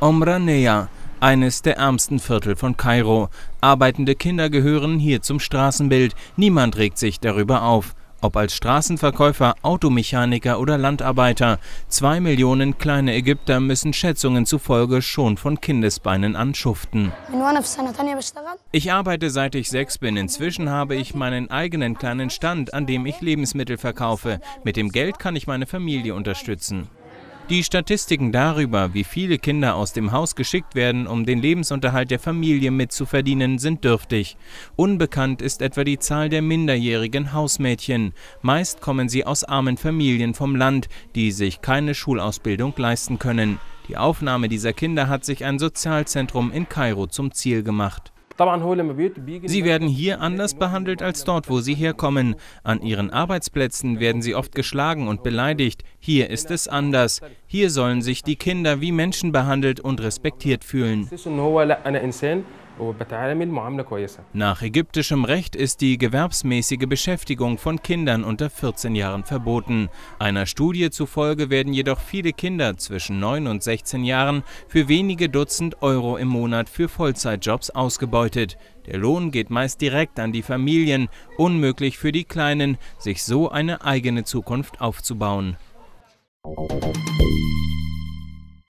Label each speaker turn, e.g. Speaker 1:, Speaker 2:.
Speaker 1: Omranea, eines der ärmsten Viertel von Kairo. Arbeitende Kinder gehören hier zum Straßenbild. Niemand regt sich darüber auf. Ob als Straßenverkäufer, Automechaniker oder Landarbeiter, zwei Millionen kleine Ägypter müssen Schätzungen zufolge schon von Kindesbeinen an schuften. Ich arbeite seit ich sechs bin. Inzwischen habe ich meinen eigenen kleinen Stand, an dem ich Lebensmittel verkaufe. Mit dem Geld kann ich meine Familie unterstützen. Die Statistiken darüber, wie viele Kinder aus dem Haus geschickt werden, um den Lebensunterhalt der Familie mitzuverdienen, sind dürftig. Unbekannt ist etwa die Zahl der minderjährigen Hausmädchen. Meist kommen sie aus armen Familien vom Land, die sich keine Schulausbildung leisten können. Die Aufnahme dieser Kinder hat sich ein Sozialzentrum in Kairo zum Ziel gemacht.
Speaker 2: Sie
Speaker 1: werden hier anders behandelt als dort, wo sie herkommen. An ihren Arbeitsplätzen werden sie oft geschlagen und beleidigt. Hier ist es anders. Hier sollen sich die Kinder wie Menschen behandelt und respektiert fühlen. Nach ägyptischem Recht ist die gewerbsmäßige Beschäftigung von Kindern unter 14 Jahren verboten. Einer Studie zufolge werden jedoch viele Kinder zwischen 9 und 16 Jahren für wenige Dutzend Euro im Monat für Vollzeitjobs ausgebeutet. Der Lohn geht meist direkt an die Familien, unmöglich für die Kleinen, sich so eine eigene Zukunft aufzubauen.